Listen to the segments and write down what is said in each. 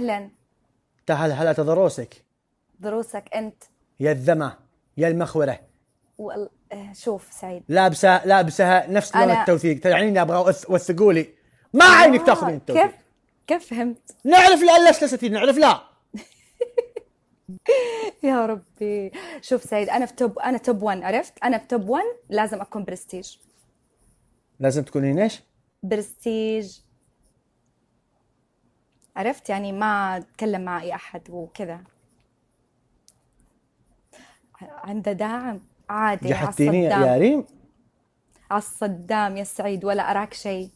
أهلا تعال هلا تضروسك ضروسك أنت يا الذمة يا المخورة وال... إيه، شوف سعيد لابسة لابسها نفس لون أنا... التوثيق تدعيني ابغى وثقوا لي ما آه، عينك آه تاخذين التوثيق كيف كيف فهمت؟ نعرف لا لا نعرف لا يا ربي شوف سعيد انا في توب انا توب 1 عرفت؟ انا في توب 1 لازم اكون برستيج لازم تكونين ايش؟ برستيج عرفت يعني ما تكلم مع اي احد وكذا عنده داعم عادي جحدتيني يا ريم على الصدام يا سعيد ولا اراك شيء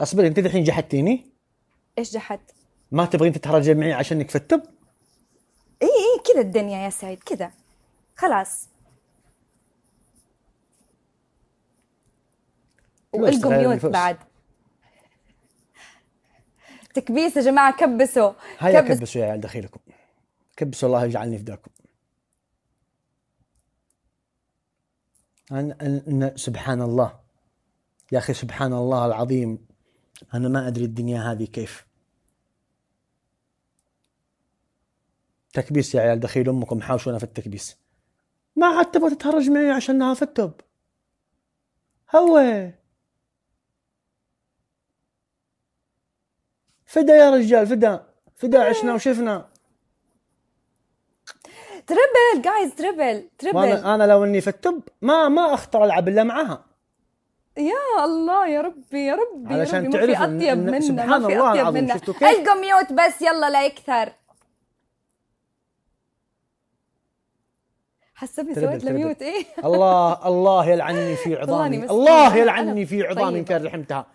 اصبر انت الحين جحدتيني ايش جحت ما تبغين تتهرجين معي عشان انك فتب اي اي كذا الدنيا يا سعيد كذا خلاص والكم بعد تكبيس يا جماعه كبسوا هيا كبس. كبسوا يا عيال دخيلكم كبسوا الله يجعلني فداكم ان أنا سبحان الله يا أخي سبحان الله العظيم أنا ما أدري الدنيا هذه كيف تكبيس يا عيال دخيل أمكم حاشونا في التكبيس ما عاد تبغى تتهرج معي عشان نهافتب هوي فدا يا رجال فدا فدا عشنا إيه. وشفنا تربل جايز تربل تربل انا لو اني في التب ما ما اخطر العب الا معاها يا الله يا ربي يا ربي علشان يا ربي تعرف ما في اطيب منا سبحان ما في الله اطيب منا القوا ميوت بس يلا لا يكثر حسبني سويت لميوت ايه الله الله يلعني في عظامي الله يلعني في عظامي كان رحمتها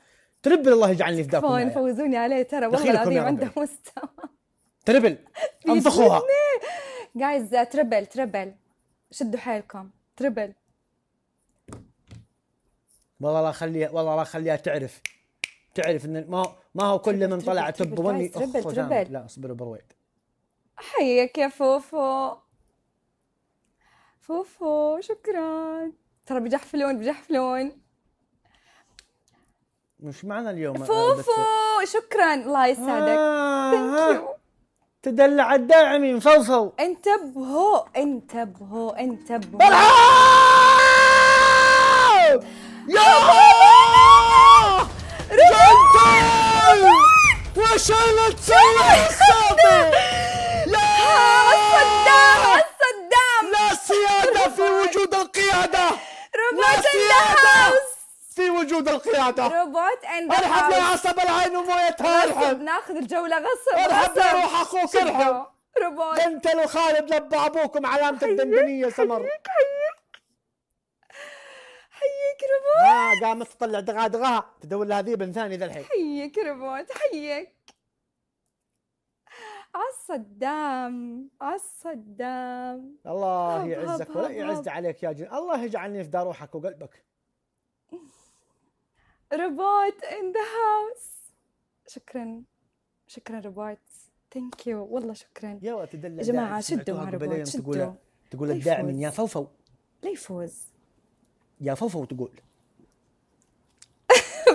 تربل الله يجعلني داكم فون فوزوني عليه ترى والله العظيم عنده مستوى تربل انطخوها جايز تربل تربل شدوا حيلكم تربل والله لا خليها والله لا خليها تعرف تعرف ان ما ما هو كل من طلع تب وني تربل لا اصبر برويد حيك يا فوفو فوفو شكرا ترى بيجحفلون بيجحفلون مش معنا اليوم فوفو شكرا الله يسعدك ثانك آه، يو تدلع الداعمين فوفو انتبهوا انتبهوا انتبهوا يا رجال وشلت لا الصدام لا سيادة في وجود القيادة ربما الهاوس في وجود القياده روبوت اند ارحب يا عصب العين ومويتها ارحب ناخذ الجوله غصب ارحب يا روح اخوك ارحب روبوت انت وخالد لبى ابوكم علامة الدندنية سمر حيك حيك حيك روبوت اه قامت تطلع دغادغها تدور لها ذيب ثاني ذا الحين حيك روبوت حيك عالصدام عالصدام الله يعزك ولا يعز عليك يا جن الله يجعلني في دار روحك وقلبك روبوت ان ذا هاوس شكرا شكرا روبوت ثانك يو والله شكرا يا وقت يا جماعه شدوا مع روبوت شدوا تقول الداعم من يا فوفو لا يفوز يا فوفو تقول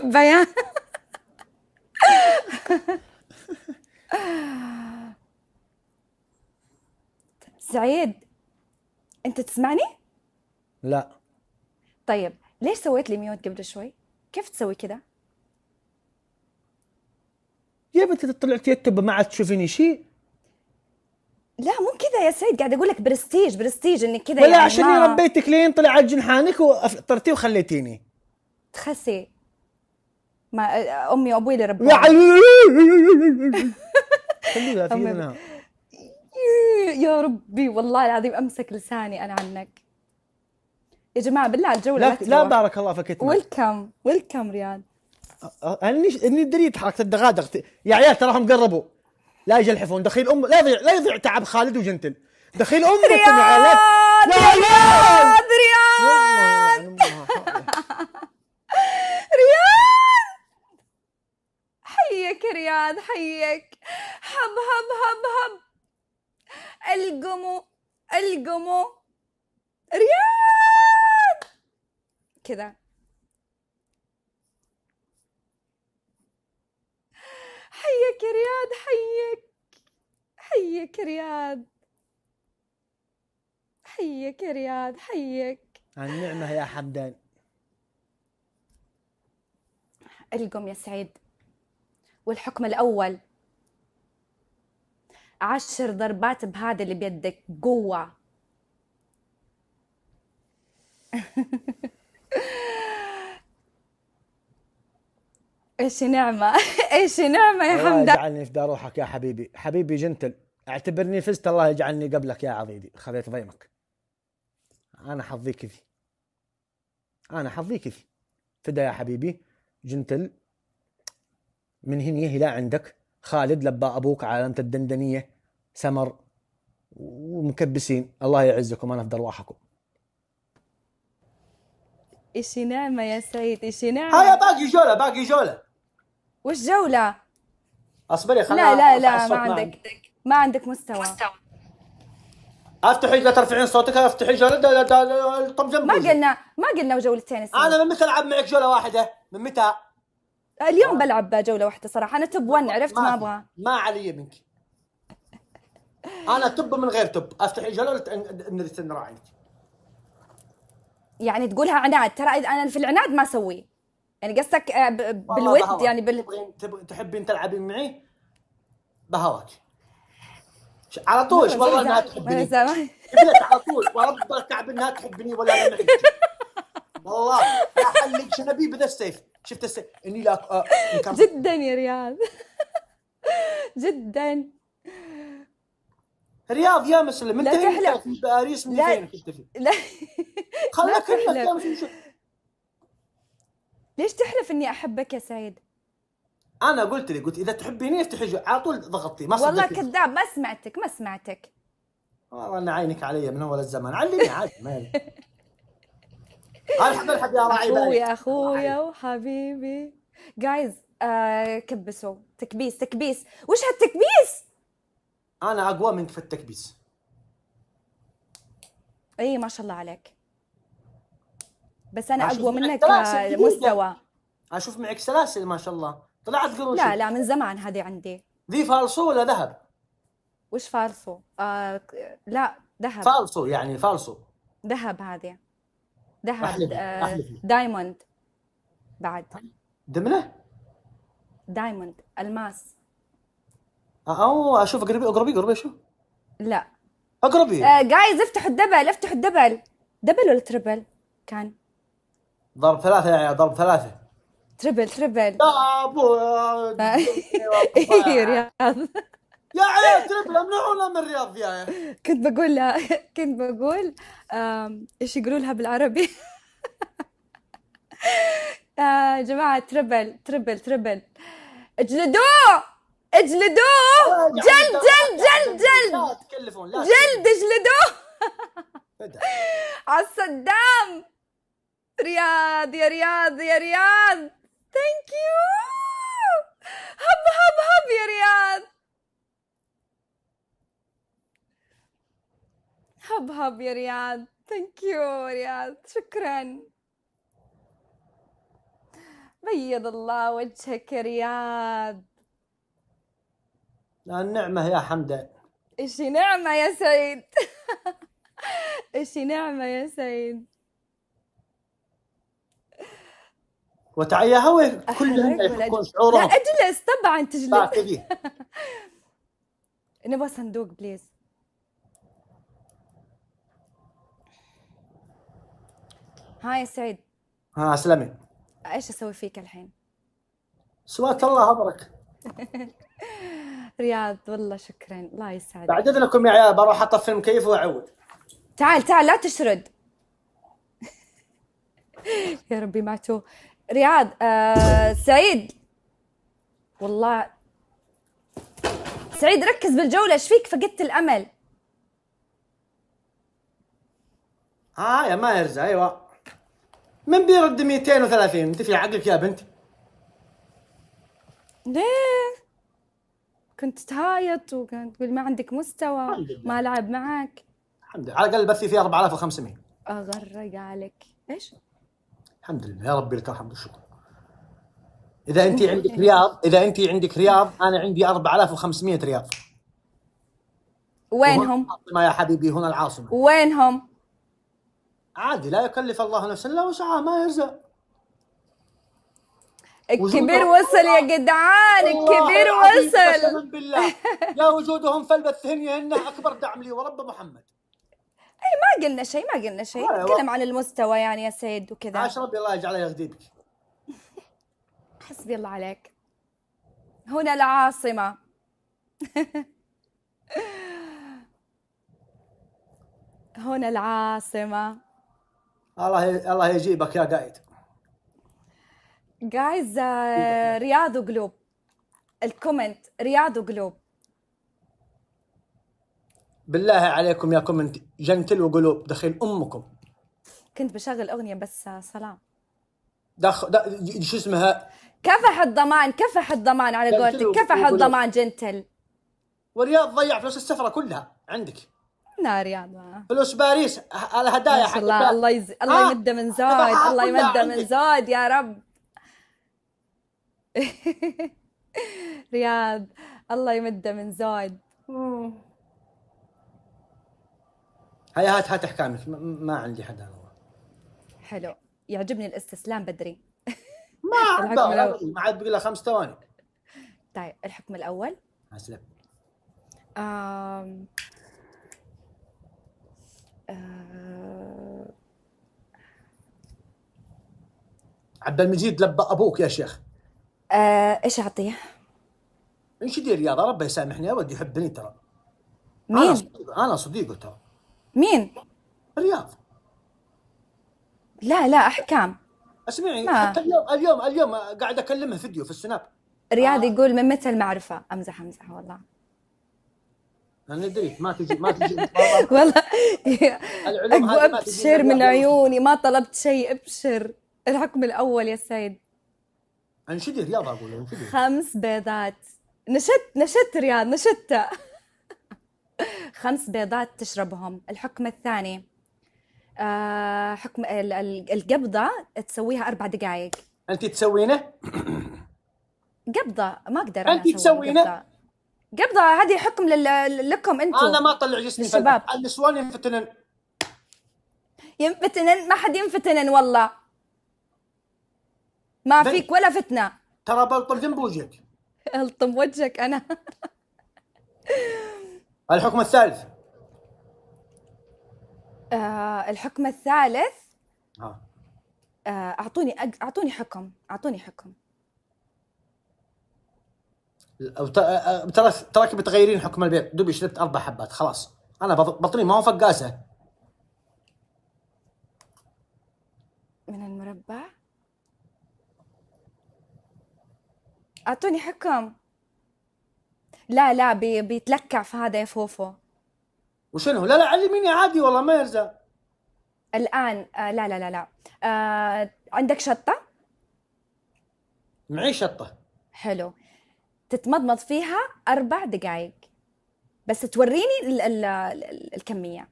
بيان سعيد انت تسمعني؟ لا طيب ليش سويت لي ميوت قبل شوي؟ كيف تسوي كذا؟ يا بنتي تطلع تيتب ما عاد تشوفيني شيء لا مو كذا يا سيد قاعد اقول لك برستيج برستيج انك كذا ولا يعني عشان ربيتك لين طلع جنحانك وافطرتي وخليتيني تخسي ما امي وابوي اللي ربوني يا ربي والله العظيم امسك لساني انا عنك يا جماعه بالله على الجوله لا, لا بارك الله فيك ويلكم ويلكم ريال اني اني دريت حركه الدغادغ يا عيال تراهم قربوا لا يجي الحفون دخيل ام لا يضيع لا يضيع تعب خالد وجنتل دخيل ام يا عيال ريال رياض رياض رياض حيك رياض حيك هب هب هب هب القمو القمو رياض كده حيك يا رياض حيك حيك رياض حيك يا رياض حيك النعمة يا حمدان القم يا سعيد والحكم الأول عشر ضربات بهذا اللي بيدك قوة ايش نعمة ايش نعمة يا حمدان الله يجعلني في دار روحك يا حبيبي حبيبي جنتل اعتبرني فزت الله يجعلني قبلك يا عضيدي خذيت ضيمك انا حظي كذي انا حظي كذي فدا يا حبيبي جنتل من هنيه الى عندك خالد لبى ابوك علامة الدندنية سمر ومكبسين الله يعزكم انا في درواحكم إشي نعمة يا سيد إشي نعمة هيا باقي جولة باقي جولة وش جولة؟ اصبري خلينا لا لا لا ما عندك ما عندك مستوى مستوى افتحي لا ترفعين صوتك افتحي جوله دا دا دا طب جنبي ما قلنا ما قلنا جولة تنس انا من متى العب معك جوله واحده من متى اليوم بلعب جوله واحده صراحه انا توب 1 عرفت ما ابغى ما علي منك انا توب من غير توب افتحي جوله نراعيك يعني تقولها عناد ترى انا في العناد ما اسويه يعني قصدك آه، بالود يعني بال تبغين تحبين تلعبين معي بهواك على طول والله انها تحبني على طول ورب تعب انها تحبني ولا انا والله لا حلق شنبي بذا السيف شفت السيف اني لا آه، جدا يا رياض جدا رياض يا مسلم انت لا في باريس من فين كنت فيه لا خلك انك ليش تحلف اني احبك يا سيد؟ انا قلت لي قلت اذا تحبيني افتحي على طول ضغطي ما والله كذاب ما سمعتك ما سمعتك والله انا عينك علي من اول الزمان علمني عادي ما الحق الحق يا راعي اخوي اخويا وحبيبي جايز آه كبسوا تكبيس تكبيس وش هالتكبيس؟ انا اقوى منك في التكبيس اي ما شاء الله عليك بس انا اقوى منك مستوى اشوف معك سلاسل ما شاء الله طلعت قروش لا لا من زمان هذه عندي ذي فالصو ولا ذهب؟ وش فالصو؟ آه لا ذهب فالصو يعني فالصو ذهب هذه ذهب آه دايموند بعد دمنه؟ دايموند الماس او اشوف اقربي اقربي اقربي شو لا اقربي جايز آه، افتحوا الدبل افتحوا الدبل دبل ولا تربل كان ضرب ثلاثة يعني ضرب ثلاثة تربل تربل يا ابو يا إيه، رياض يا علي تربل امنعونا من الرياض يا كنت بقول لها كنت بقول ايش يقولوا لها بالعربي يا آه، جماعة تربل تربل تربل اجلدوه اجلدوه آه، يعني جلد جلد جلد جلد جلد اجلدوه على الصدام رياض يا رياض يا رياض ثانك يو هب هب هب يا رياض هب هب يا رياض ثانك يو رياض شكرا بيض الله وجهك يا رياض النعمة يا حمدان إشي نعمة يا سيد إشي نعمة يا سيد وتعيا هوا كلهم يكون شعورهم لا اجلس طبعا تجلس نبغى صندوق بليز ها يا سعيد ها اسلمي ايش اسوي فيك الحين؟ سواك الله عبرك رياض والله شكرا الله يسعدك بعد اذنكم يا عيال بروح اطفي المكيف واعود تعال تعال لا تشرد يا ربي معتوه رياض آه سعيد والله سعيد ركز بالجولة ايش فيك فقدت الأمل ها يا ما يرزا أيوة من بيرد 230 انت في عقلك يا بنتي ليه كنت تهايط وكانت تقول ما عندك مستوى ما لعب معك الحمد لله على الاقل بثي فيه 4500 اغرق عليك ايش؟ الحمد لله يا ربي لك الحمد والشكر اذا انت عندك رياض اذا انت عندك رياض انا عندي 4500 رياض وينهم؟ ما يا حبيبي هنا العاصمه وينهم؟ عادي لا يكلف الله نفسا الا وسعها ما يرزق الكبير وصل يا جدعان الكبير وصل بالله لا وجودهم في انه اكبر دعم لي ورب محمد اي ما قلنا شيء ما قلنا شيء نتكلم عن المستوى يعني يا سيد وكذا عاش ربي الله يجعله يزيدك حسبي الله عليك هنا العاصمه هنا العاصمه الله الله يجيبك يا قائد جايز رياض وقلوب الكومنت رياض وقلوب بالله عليكم يا كومنت جنتل وقلوب دخيل امكم كنت بشغل اغنيه بس آه، سلام دخ شو اسمها كفح الضمان كفح الضمان على قولتك كفح الضمان جنتل ورياض ضيع فلوس السفره كلها عندك لا رياض آه. فلوس باريس الهدايا حق الله الله يز... الله آه، يمده من زود الله يمده من زود يا رب رياض الله يمده من زود هيا هات هات احكامك ما عندي حدا انا حلو يعجبني الاستسلام بدري ما ما عاد بقي خمس ثواني طيب الحكم الاول اسلم آم... آم... عبد المجيد لبى ابوك يا شيخ آه، ايش اعطيه؟ ايش يدير رياضه ربي يسامحني ابد يحبني ترى مين؟ انا صديقه ترى مين؟ رياض لا لا احكام اسمعي ما. حتى اليوم اليوم اليوم قاعد اكلمه فيديو في السناب رياض آه. يقول من متى المعرفه؟ امزح امزح والله انا ادري ما تجي ما تجي والله العلوم ابشر من عيوني ما طلبت شيء ابشر الحكم الاول يا سيد انشدي رياضه اقول انشدي خمس بيضات نشدت نشدت رياض نشدت خمس بيضات تشربهم الحكم الثاني آه حكم القبضه تسويها اربع دقائق انت تسوينه قبضه ما اقدر انت تسوينه قبضه هذه حكم لكم انتم انا ما اطلع جسمي الشباب النسوان ينفتنن ينفتنن ما حد ينفتنن والله ما بل... فيك ولا فتنه ترى بلطم ذنب وجهك الطم وجهك انا الحكم الثالث آه الحكم الثالث آه. آه اعطوني أج... اعطوني حكم اعطوني حكم آه، آه، ترى تراك بتغيرين حكم البيت دوبي شربت اربع حبات خلاص انا بطني ما هو فقاسه من المربع اعطوني حكم لا لا بي بيتلكع هذا يا فوفو وشنو لا لا علميني عادي والله ما يرزق الان آه لا لا لا لا آه عندك شطه معي شطه حلو تتمضمض فيها اربع دقائق بس توريني الـ الـ الـ الكميه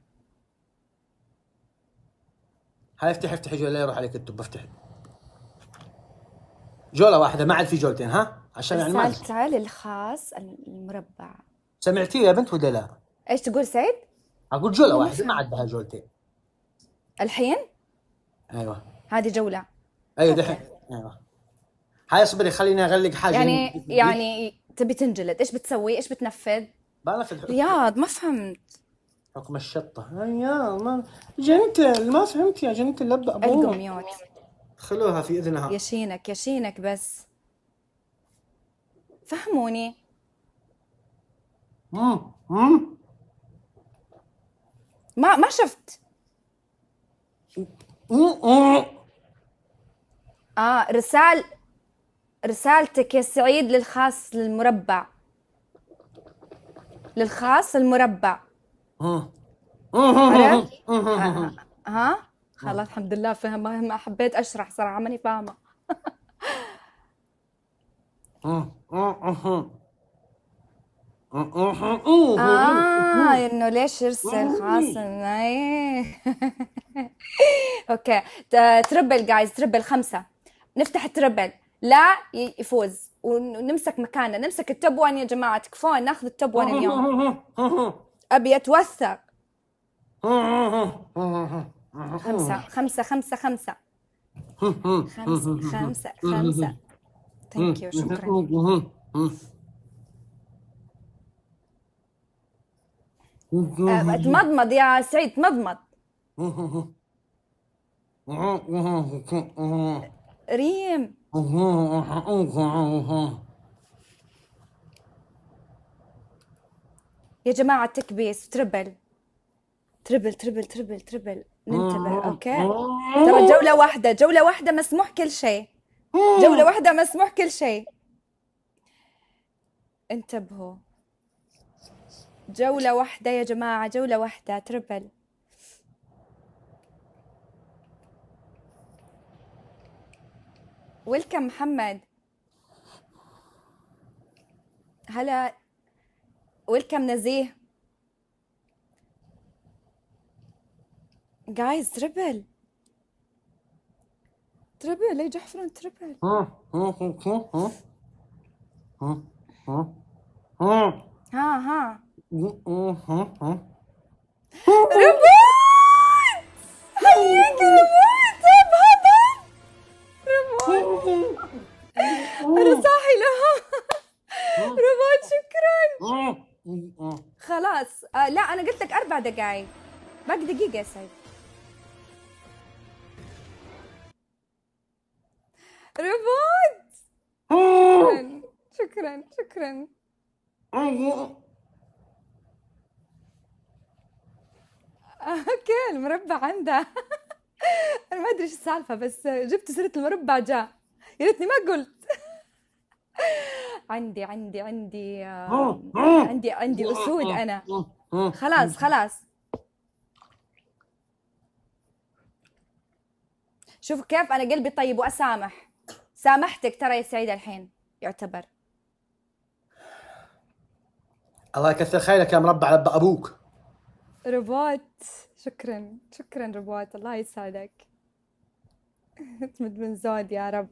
هاي افتح افتح جوله لا يروح عليك التب افتح جوله واحده ما عاد في جولتين ها عشان يعني ما رسالته للخاص المربع سمعتيه يا بنت ولا لا؟ ايش تقول سعيد؟ اقول جوله إيه، واحده ما عاد بها جولتين الحين؟ ايوه هذه جوله ايوه دحين ايوه هاي اصبري خليني اغلق حاجه يعني يعني تبي تنجلد ايش بتسوي؟ ايش بتنفذ؟ بنفذ رياض ما فهمت حكم الشطه يا أيوة، ما جنتل ما فهمت يا جنتل ابدا القوا خلوها في اذنها يشينك يشينك بس فهموني اه، اه. ما ما شفت اه،, اه رسال رسالتك يا سعيد للخاص للمربع للخاص المربع ها ها خلاص الحمد لله فهم ما حبيت اشرح صراحه ماني فاهمه اه انه ليش يرسل خاص اوكي تربل جايز تربل خمسه نفتح التربل لا يفوز ونمسك مكاننا نمسك التوب 1 يا جماعه تكفون ناخذ التوب 1 اليوم ابي اتوثق خمسه خمسه خمسه خمسه خمسه خمسه خمسه ثانك يو شكرا آه، تمضمض يا سعيد تمضمض ريم يا جماعة تكبيس تربل تربل تربل تربل تربل ننتبه اوكي ترى جولة واحدة جولة واحدة مسموح كل شيء جولة واحدة مسموح كل شيء انتبهوا جولة واحدة يا جماعة جولة واحدة تربل ويلكم محمد هلا ويلكم نزيه جايز تربل تربل لا جحفران تربل ها ها ها هيك ريموت بهبل ريموت انا صاحي لها ريموت شكرا خلاص آه لا انا قلت لك اربع دقائق باقي دقيقه يا سيد ريبوت شكرا شكرا شكرا اوكي المربع عنده انا ما ادري ايش السالفه بس جبت سيره المربع جاء يا ريتني ما قلت عندي عندي عندي عندي عندي اسود انا خلاص خلاص شوف كيف انا قلبي طيب واسامح سامحتك ترى يا سعيد الحين يعتبر الله يكثر خيرك يا مربع لب ابوك روبوت شكرا شكرا روبوت الله يسعدك تمد من زود يا رب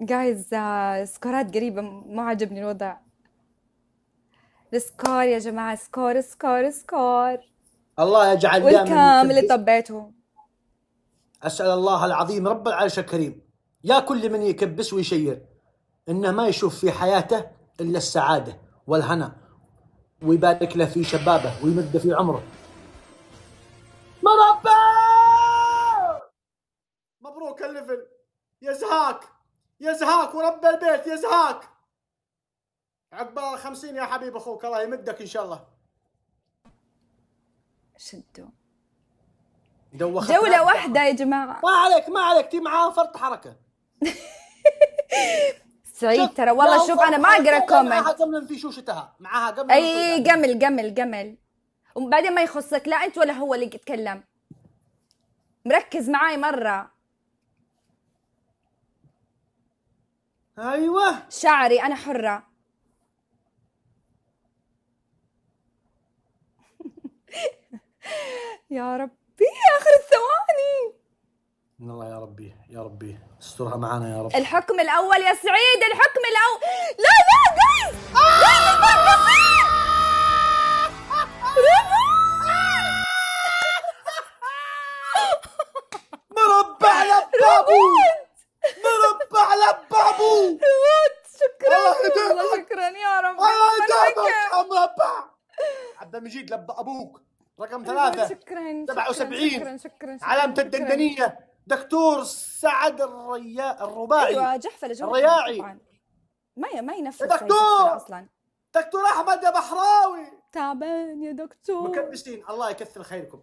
جايز آه، سكورات قريبة ما عجبني الوضع السكور يا جماعة سكور سكور سكور الله يجعل والكام اللي طبيته أسأل الله العظيم رب العرش الكريم يا كل من يكبس ويشير إنه ما يشوف في حياته إلا السعادة والهنا ويبارك له في شبابه ويمد في عمره مربى مبروك الليفل يزهاك يزهاك ورب البيت يزهاك عقبال خمسين يا حبيب أخوك الله يمدك إن شاء الله شدوا جولة واحدة يا جماعة ما عليك ما عليك تي معاه فرط حركة سعيد ترى والله شوف انا ما اقرا كومنت معاها قمل في شوشتها معاها قمل اي قمل قمل قمل وبعدين ما يخصك لا انت ولا هو اللي يتكلم مركز معاي مره ايوه شعري انا حره يا رب ليه اخر الثواني من الله يا ربي يا ربي استرها معانا يا رب الحكم الاول يا سعيد الحكم الاول لا لا جايز آه! مربع لبابو مربع شكرا شكرا يا رب الله لب ابوك رقم أيوة، ثلاثة شكرا 77 علامة الدندنية دكتور سعد الريا... الرباعي ايوه جحفل الرياعي ما ما ينفذ دكتور اصلا دكتور احمد يا بحراوي تعبان يا دكتور مكبسين الله يكثر خيركم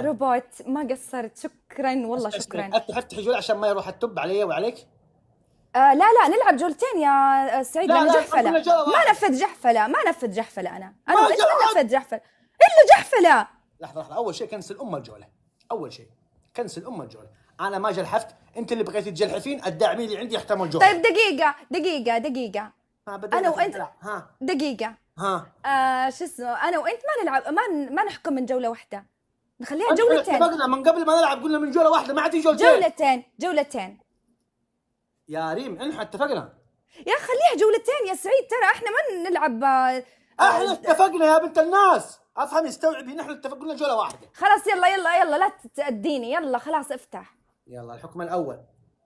روبوت ما قصرت شكرا والله شكرا افتح جول عشان ما يروح التب علي وعليك آه لا لا نلعب جولتين يا آه، سعيد لا, لا جحفله ما نفذ جحفله ما نفذ جحفله انا انا ما نفذ جحفله الا جحفله لحظه لحظه اول شيء كنسل ام الجوله اول شيء كنسل ام الجوله انا ما جلحفت انت اللي بغيتي تجلحفين الداعمين اللي عندي يحتمل جوله طيب دقيقه دقيقه دقيقه انا وانت ها. دقيقه ها آه شو اسمه انا وانت ما نلعب ما ما نحكم من جوله واحده نخليها جولتين اتفقنا من قبل ما نلعب قلنا من جوله واحده ما عاد جولتين جولتين جولتين يا ريم احنا اتفقنا يا خليها جولتين يا سعيد ترى احنا ما نلعب آه، احنا اتفقنا يا بنت الناس افهم استوعبي نحن اتفقنا جوله واحده خلاص يلا يلا يلا لا تأديني يلا خلاص افتح يلا الحكم الاول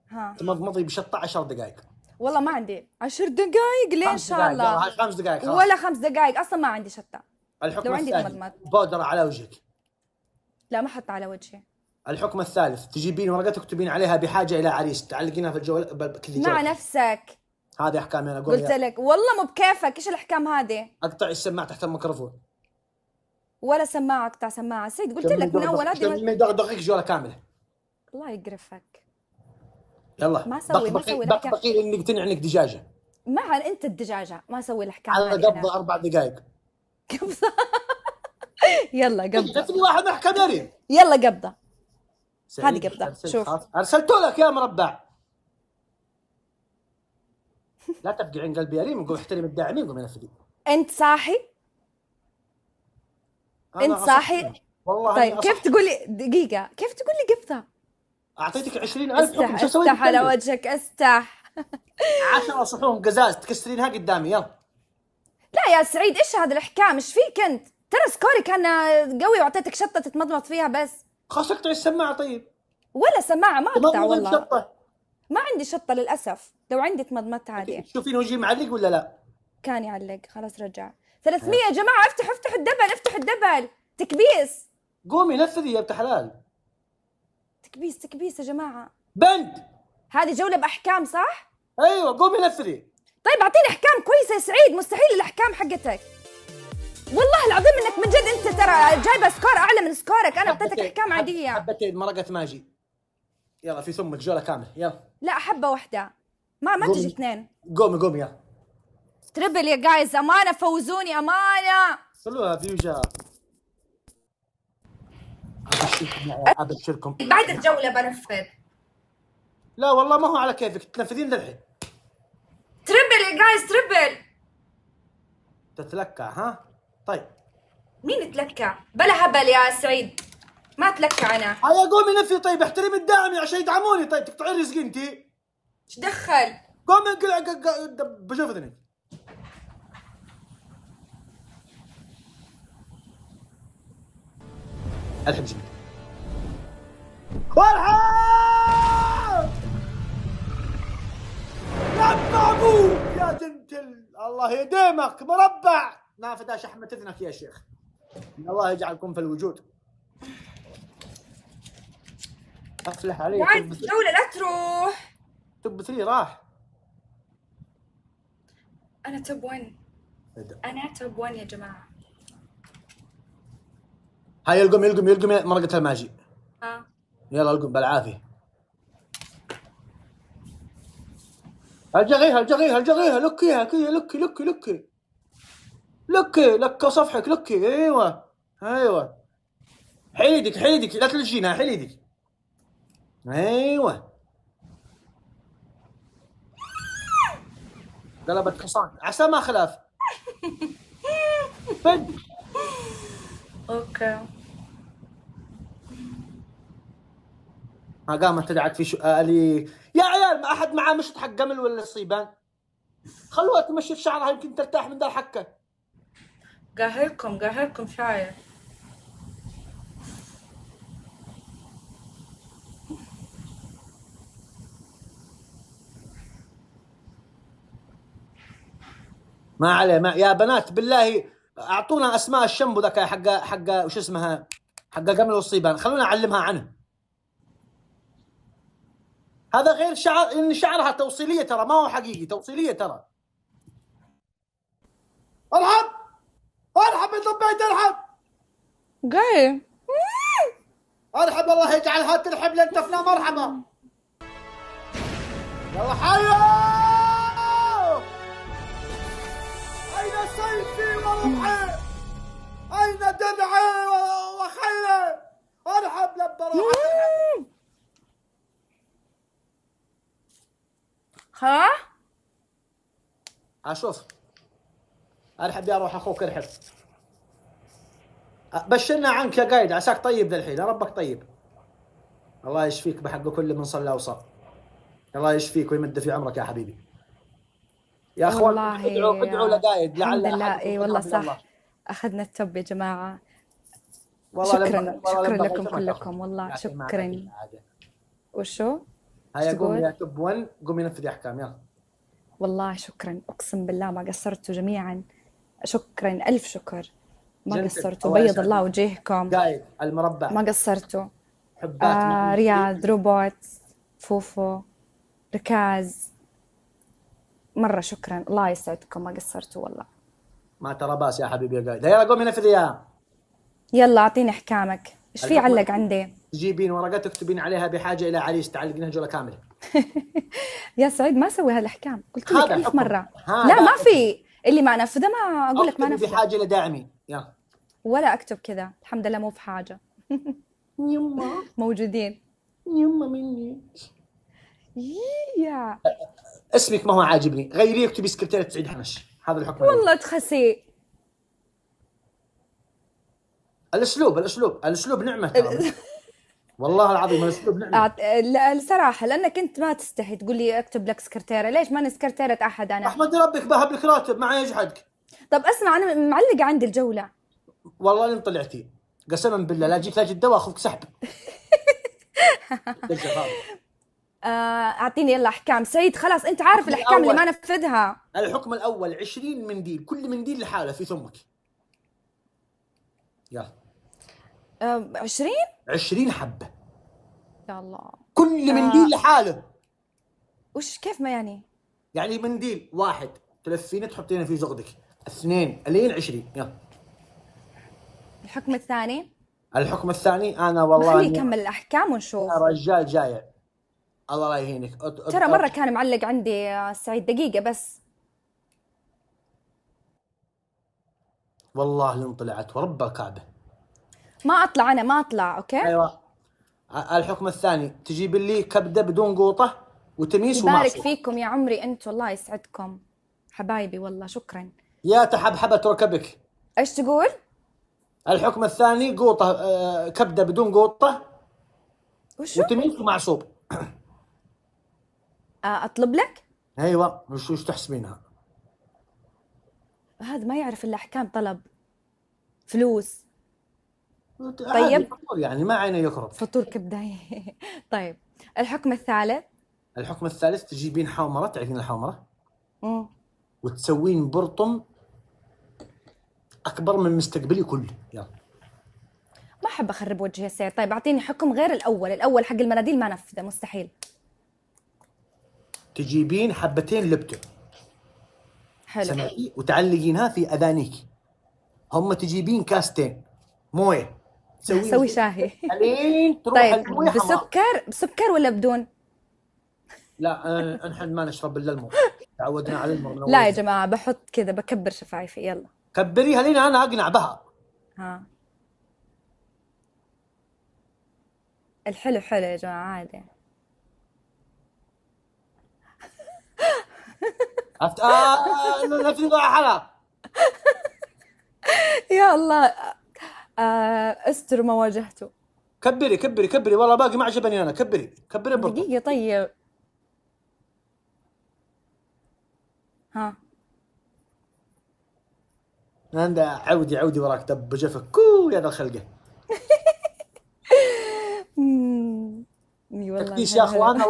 ها تمضمضي بشطه 10 دقائق والله ما عندي 10 دقائق ليه ان شاء الله خمس دقائق خلاص. ولا خمس دقائق اصلا ما عندي شطه الحكم لو عندي الثاني بودرة على وجهك لا ما حط على وجهي الحكم الثالث تجيبين ورقه تكتبين عليها بحاجه الى عريس تعلقينها في الجول مع نفسك هذه احكام انا اقول قلت لك والله مو بكيفك ايش الاحكام هذه اقطع السماعه تحت الميكروفون ولا سماعه قطع سماعه سيد قلت لك من اول هذه ما دقيق جوله كامله الله يقرفك يلا ما سوي ما سوي دقيقي لانك تنعنك دجاجه ما انت الدجاجه ما سوي الحكايه على قبضه اربع دقائق قبضه يلا قبضه في واحد احكى داري يلا قبضه هذه قبضه شوف ارسلت لك يا مربع لا تبقي عند قلبي يا ريم قوم احترم الداعمين قوم يا انت صاحي انت صاحي يعني. والله طيب كيف تقولي دقيقه كيف تقولي قفتها اعطيتك 20000 حكم استح استح على وجهك استح 10 صحون قزاز تكسرينها قدامي يلا لا يا سعيد ايش هذا الاحكام ايش فيك انت ترى سكوري كان قوي واعطيتك شطه تتمضمض فيها بس خلاص اقطعي السماعه طيب ولا سماعه ما اقطع والله شطة. ما عندي شطه للاسف لو عندي تمضمضت عادي تشوفين وجهي معلق ولا لا كان يعلق خلاص رجع 300 يا جماعه افتحوا افتحوا الدبل افتحوا الدبل تكبيس قومي نفذي يا بنت حلال تكبيس تكبيس يا جماعه بند هذه جوله باحكام صح ايوه قومي نفذي طيب اعطيني احكام كويسه يا سعيد مستحيل الاحكام حقتك والله العظيم انك من جد انت ترى جايبه سكور اعلى من سكورك انا اعطيتك احكام عاديه حبتين مرقه ماجي يلا في سمك جوله كامله يلا لا حبه واحده ما ما تجي اثنين قومي قومي يلا تربل يا جايز امانه فوزوني امانه حلوه بيوجا ابشركم بعد الجوله بنفذ لا والله ما هو على كيفك تنفذين للحين تربل يا جايز تربل تتلكع ها طيب مين تلكع بلا هبل يا سعيد ما تلكع انا هيا آه، قومي نفي طيب احترمي الداعمي عشان يدعموني طيب تقطعين رزقي انت ايش دخل قومي انقلع بشوف اذنك الحبس جدا يا جنتل الله يديمك مربع نافذه شحمه اذنك يا شيخ الله يجعلكم في الوجود افلح عليك وعد لا تروح توب 3 راح انا توب 1 انا توب 1 يا جماعه هاي القم القم القم مرقة الماجي ها آه. يلا القم بالعافية الجغيها الجغيها الجغيها لكيها كي لكي لكي لكي لكي لك صفحك لكي ايوه ايوه حيدك حيدك لا تلجينها حيدك ايوه قلبت حصان عسى ما خلاف فد اوكي ما قامت تدعت في سؤالي آه، يا عيال ما احد معاه مشط حق قمل ولا صيبان خلوها تمشي في شعرها يمكن ترتاح من ذا الحكه قاهركم قاهركم شاير ما عليه ما يا بنات بالله اعطونا اسماء الشمبو ذاك حق حق وش اسمها حق قمل والصيبان خلونا اعلمها عنه هذا غير شعر ان شعرها توصيليه ترى ما هو حقيقي توصيليه ترى ارحب ارحب يا ضبيت ارحب جاي ارحب الله يجعل هات الحبل انت تفنى مرحبا يلا حيو اين سيفي ورمحي اين دمعي وخيلي ارحب لبى روحي ها اشوف ارحب يا روح اخوك ارحب أه، بشرنا عنك يا قايد عساك طيب الحين ربك طيب الله يشفيك بحق كل من صلى وصى الله يشفيك ويمد في عمرك يا حبيبي يا اخوان ادعوا ادعوا لقايد لعل الحمد لله اي والله صح الله. اخذنا التوب يا جماعه والله شكرا لما شكرا لما لكم كلكم والله شكرا وشو هيا قوم يا توب 1 قوم نفذي احكام يلا والله شكرا اقسم بالله ما قصرتوا جميعا شكرا الف شكر ما قصرتوا بيض الله وجهكم قايد المربع ما قصرتوا حبات آه رياض روبوت فوفو ركاز مره شكرا الله يسعدكم ما قصرتوا والله ما ترى باس يا حبيبي يا قايد يلا قوم نفذ يا يلا اعطيني احكامك ايش في علق عندي تجيبين ورقه تكتبين عليها بحاجه الى عريس تعلقينها جوله كامله يا سعيد ما سوي هالاحكام قلت لك ألف مره لا ما في اللي ما نفذه ما اقول لك ما نفذه بحاجه الى يا ولا اكتب كذا الحمد لله مو في حاجه يما موجودين يما مني يا اسمك ما هو عاجبني غيريه اكتبي سكرتيرة سعيد حنش هذا الحكم والله تخسي الاسلوب الاسلوب الاسلوب نعمه والله العظيم الاسلوب نعم لا الصراحه لانك انت ما تستحي تقول لي اكتب لك سكرتيره ليش ماني سكرتيره احد انا احمد ربك بهب لك راتب ما يجحدك طب اسمع انا معلقه عندي الجوله والله لين طلعتي قسما بالله لا جيت لا جيت دواء اخذك سحب آه، اعطيني يلا احكام سعيد خلاص انت عارف الاحكام اللي ما نفذها الحكم الاول 20 منديل كل منديل لحاله في ثمك يلا 20 آه، 20 حبه يا الله كل منديل لحاله وش كيف ما يعني يعني منديل واحد تلفينه تحطينه في زغدك اثنين الين 20 يلا الحكم الثاني الحكم الثاني انا والله خليه يكمل الاحكام ونشوف رجال جايع الله لا يهينك ترى مره كان معلق عندي آه، سعيد دقيقه بس والله لين طلعت ورب الكعبه ما اطلع انا ما اطلع اوكي ايوه الحكم الثاني تجيب لي كبده بدون قوطه وتميس وما يبارك فيكم يا عمري انت والله يسعدكم حبايبي والله شكرا يا تحبحبة ركبك ايش تقول؟ الحكم الثاني قوطه آه كبده بدون قوطه وشو؟ وتميس ومعصوب آه، اطلب لك؟ ايوه وش وش تحسبينها؟ هذا ما يعرف الاحكام طلب فلوس طيب فطور يعني ما عينه يخرب فطور كبده طيب الحكم الثالث الحكم الثالث تجيبين حومره تعرفين الحومره وتسوين برطم اكبر من مستقبلي كله يلا ما احب اخرب وجهي يا سير طيب اعطيني حكم غير الاول الاول حق المناديل ما نفذه مستحيل تجيبين حبتين لبتو حلو سمعي وتعلقينها في اذانيك هم تجيبين كاستين مويه سوي شاهي الين تروح طيب بسكر بسكر ولا بدون؟ لا نحن آه، ما نشرب الا المر تعودنا على المر لا يا جماعه بحط كذا بكبر شفايفي يلا كبريها خليني انا اقنع بها ها الحلو حلو يا جماعه عادي أفت... آه... آه،, آه، نفسي حلا يا الله آه، استر ما واجهته كبري كبري كبري والله باقي ما عجبني انا كبري كبري برضه دقيقه طيب ها عند عودي عودي وراك دب جفك كو يا ذا الخلقه اي والله تكتيش يا اخوان